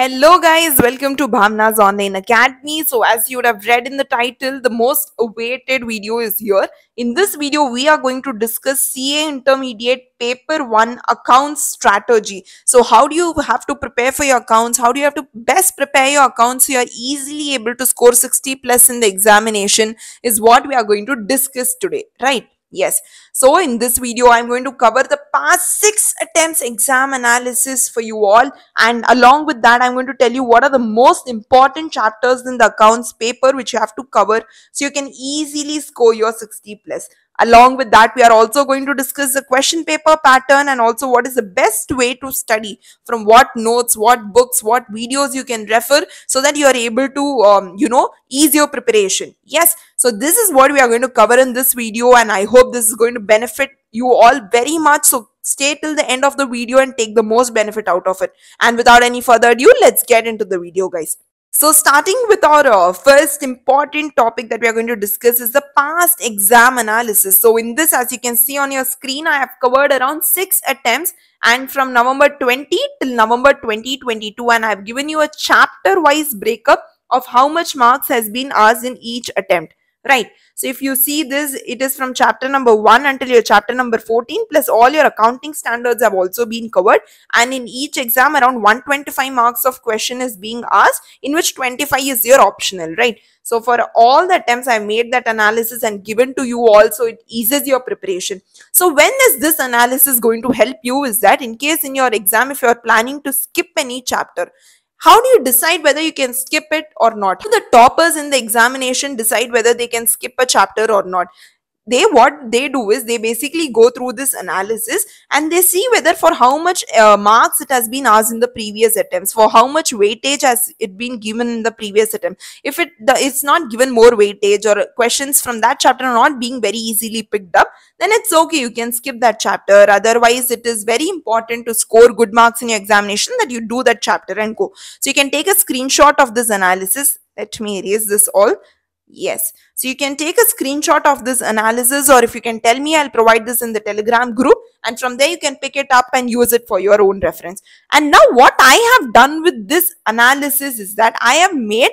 Hello guys, welcome to Bhavna's Online Academy. So as you would have read in the title, the most awaited video is here. In this video, we are going to discuss CA Intermediate Paper 1 Accounts Strategy. So how do you have to prepare for your accounts? How do you have to best prepare your accounts so you are easily able to score 60 plus in the examination is what we are going to discuss today, right? Yes. So in this video, I'm going to cover the past six attempts exam analysis for you all. And along with that, I'm going to tell you what are the most important chapters in the accounts paper which you have to cover so you can easily score your 60 plus. Along with that, we are also going to discuss the question paper pattern and also what is the best way to study from what notes, what books, what videos you can refer so that you are able to, um, you know, ease your preparation. Yes. So this is what we are going to cover in this video and I hope this is going to benefit you all very much. So stay till the end of the video and take the most benefit out of it. And without any further ado, let's get into the video guys. So starting with our uh, first important topic that we are going to discuss is the past exam analysis. So in this, as you can see on your screen, I have covered around six attempts and from November 20 till November 2022 and I have given you a chapter wise breakup of how much marks has been asked in each attempt right so if you see this it is from chapter number 1 until your chapter number 14 plus all your accounting standards have also been covered and in each exam around 125 marks of question is being asked in which 25 is your optional right so for all the attempts i made that analysis and given to you also it eases your preparation so when is this analysis going to help you is that in case in your exam if you are planning to skip any chapter how do you decide whether you can skip it or not? the toppers in the examination decide whether they can skip a chapter or not? they what they do is they basically go through this analysis and they see whether for how much uh, marks it has been asked in the previous attempts for how much weightage has it been given in the previous attempt if it the, it's not given more weightage or questions from that chapter are not being very easily picked up then it's okay you can skip that chapter otherwise it is very important to score good marks in your examination that you do that chapter and go so you can take a screenshot of this analysis let me erase this all Yes. So you can take a screenshot of this analysis or if you can tell me, I'll provide this in the Telegram group. And from there, you can pick it up and use it for your own reference. And now what I have done with this analysis is that I have made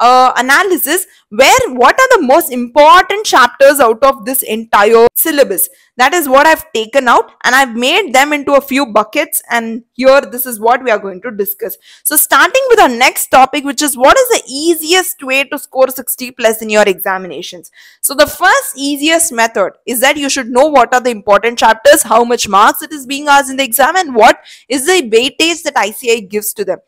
uh, analysis where what are the most important chapters out of this entire syllabus. That is what I've taken out and I've made them into a few buckets and here this is what we are going to discuss. So starting with our next topic which is what is the easiest way to score 60 plus in your examinations. So the first easiest method is that you should know what are the important chapters, how much marks it is being asked in the exam and what is the weightage that ICI gives to them.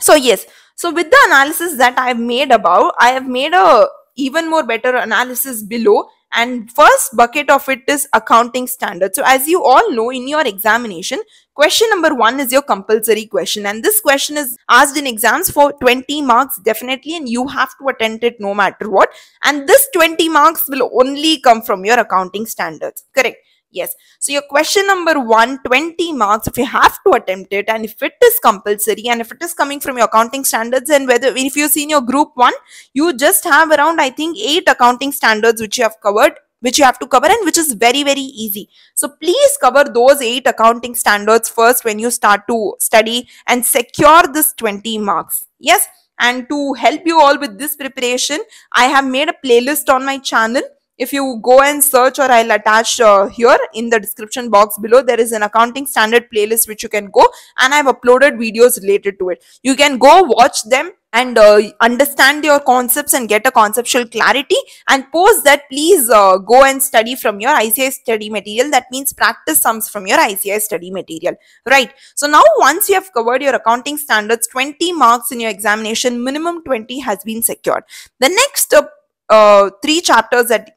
So yes, so with the analysis that I've made above, I have made a even more better analysis below and first bucket of it is accounting standard so as you all know in your examination question number 1 is your compulsory question and this question is asked in exams for 20 marks definitely and you have to attend it no matter what and this 20 marks will only come from your accounting standards correct Yes. So your question number one, 20 marks, if you have to attempt it and if it is compulsory and if it is coming from your accounting standards and whether if you see your group one, you just have around, I think, eight accounting standards which you have covered which you have to cover and which is very very easy so please cover those eight accounting standards first when you start to study and secure this 20 marks yes and to help you all with this preparation i have made a playlist on my channel if you go and search or I'll attach uh, here in the description box below there is an accounting standard playlist which you can go and I've uploaded videos related to it. You can go watch them and uh, understand your concepts and get a conceptual clarity and post that please uh, go and study from your ICI study material. That means practice sums from your ICI study material, right? So now once you have covered your accounting standards, 20 marks in your examination, minimum 20 has been secured. The next uh, uh three chapters that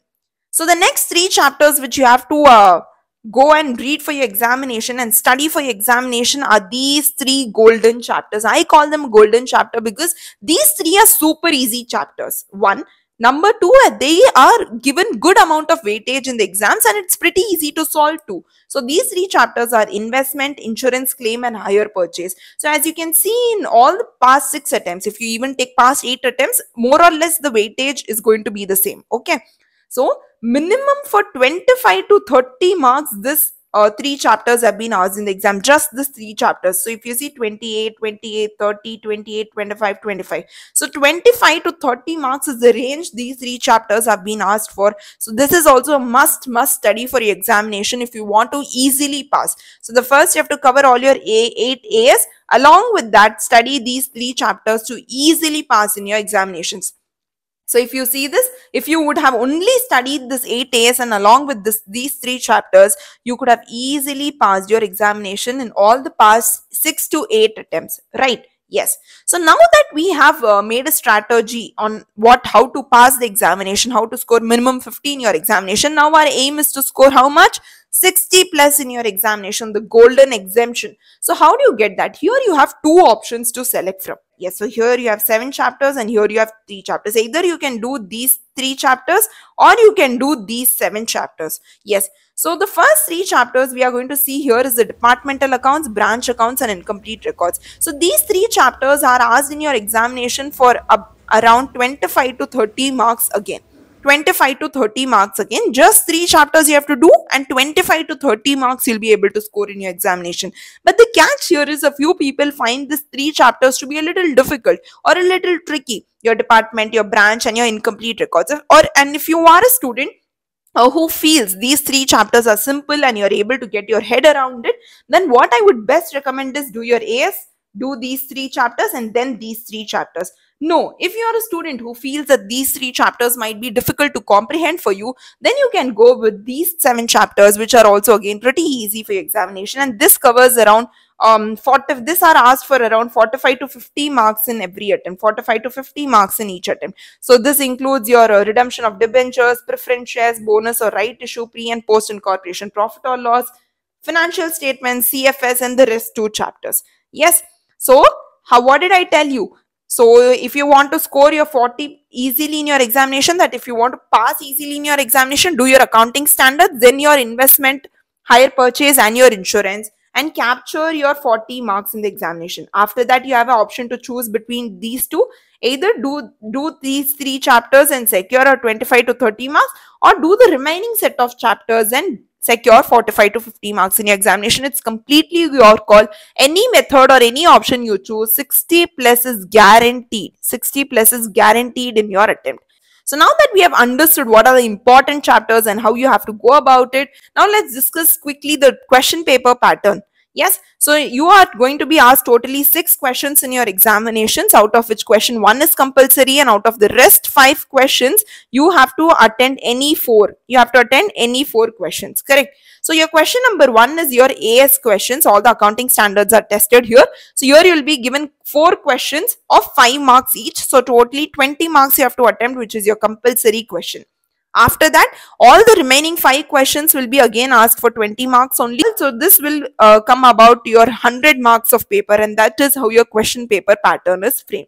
so the next three chapters which you have to uh, go and read for your examination and study for your examination are these three golden chapters. I call them golden chapter because these three are super easy chapters. One, number two, uh, they are given good amount of weightage in the exams and it's pretty easy to solve too. So these three chapters are investment, insurance claim and higher purchase. So as you can see in all the past six attempts, if you even take past eight attempts, more or less the weightage is going to be the same. Okay. So minimum for 25 to 30 marks this uh, three chapters have been asked in the exam just this three chapters so if you see 28 28 30 28 25 25 so 25 to 30 marks is the range these three chapters have been asked for so this is also a must must study for your examination if you want to easily pass so the first you have to cover all your a8 as along with that study these three chapters to easily pass in your examinations so if you see this, if you would have only studied this 8 ASN along with this, these three chapters, you could have easily passed your examination in all the past 6 to 8 attempts, right? Yes. So now that we have uh, made a strategy on what, how to pass the examination, how to score minimum 15 your examination, now our aim is to score how much? 60 plus in your examination, the golden exemption. So how do you get that? Here you have two options to select from. Yes, so here you have seven chapters and here you have three chapters. Either you can do these three chapters or you can do these seven chapters. Yes, so the first three chapters we are going to see here is the departmental accounts, branch accounts and incomplete records. So these three chapters are asked in your examination for around 25 to 30 marks again. 25 to 30 marks again just three chapters you have to do and 25 to 30 marks you'll be able to score in your examination but the catch here is a few people find these three chapters to be a little difficult or a little tricky your department your branch and your incomplete records or and if you are a student uh, who feels these three chapters are simple and you're able to get your head around it then what i would best recommend is do your as do these three chapters and then these three chapters. No, if you are a student who feels that these three chapters might be difficult to comprehend for you, then you can go with these seven chapters, which are also again pretty easy for your examination. And this covers around um 40 this are asked for around 45 to 50 marks in every attempt 45 to 50 marks in each attempt so this includes your uh, redemption of debentures preference shares bonus or right issue pre and post incorporation profit or loss financial statements cfs and the rest two chapters yes so how, what did I tell you? So if you want to score your 40 easily in your examination, that if you want to pass easily in your examination, do your accounting standards, then your investment, higher purchase and your insurance and capture your 40 marks in the examination. After that, you have an option to choose between these two. Either do, do these three chapters and secure a 25 to 30 marks or do the remaining set of chapters and secure 45 to 50 marks in your examination. It's completely your call. Any method or any option you choose, 60 plus is guaranteed. 60 plus is guaranteed in your attempt. So now that we have understood what are the important chapters and how you have to go about it, now let's discuss quickly the question paper pattern. Yes, so you are going to be asked totally six questions in your examinations, out of which question one is compulsory, and out of the rest five questions, you have to attend any four. You have to attend any four questions, correct? So your question number one is your AS questions. All the accounting standards are tested here. So here you will be given four questions of five marks each. So totally 20 marks you have to attempt, which is your compulsory question. After that, all the remaining five questions will be again asked for 20 marks only. So this will uh, come about your 100 marks of paper and that is how your question paper pattern is framed.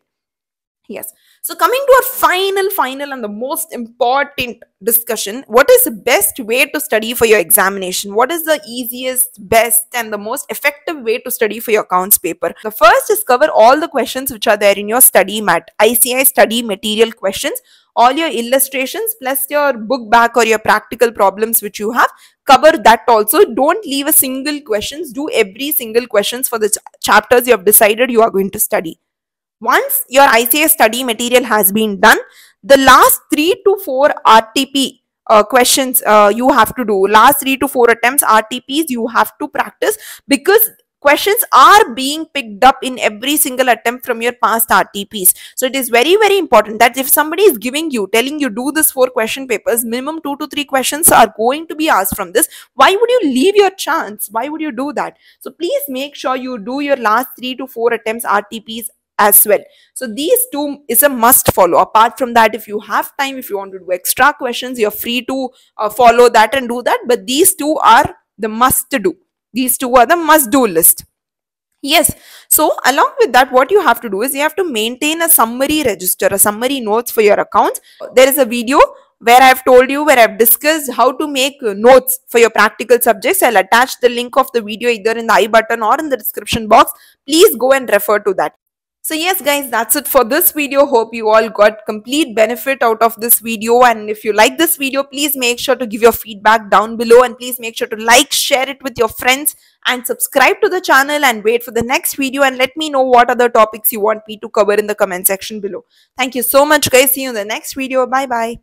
Yes. So coming to our final, final and the most important discussion, what is the best way to study for your examination? What is the easiest, best and the most effective way to study for your accounts paper? The first is cover all the questions which are there in your study mat, ICI study material questions, all your illustrations plus your book back or your practical problems which you have cover that also don't leave a single questions do every single questions for the ch chapters you have decided you are going to study once your ICA study material has been done, the last three to four RTP uh, questions uh, you have to do, last three to four attempts, RTPs you have to practice because questions are being picked up in every single attempt from your past RTPs. So it is very, very important that if somebody is giving you, telling you do this four question papers, minimum two to three questions are going to be asked from this. Why would you leave your chance? Why would you do that? So please make sure you do your last three to four attempts RTPs as well. So these two is a must follow. Apart from that, if you have time, if you want to do extra questions, you're free to uh, follow that and do that. But these two are the must do. These two are the must do list. Yes. So along with that, what you have to do is you have to maintain a summary register, a summary notes for your accounts. There is a video where I've told you, where I've discussed how to make uh, notes for your practical subjects. I'll attach the link of the video either in the i button or in the description box. Please go and refer to that. So yes guys, that's it for this video. Hope you all got complete benefit out of this video. And if you like this video, please make sure to give your feedback down below and please make sure to like, share it with your friends and subscribe to the channel and wait for the next video and let me know what other topics you want me to cover in the comment section below. Thank you so much guys. See you in the next video. Bye bye.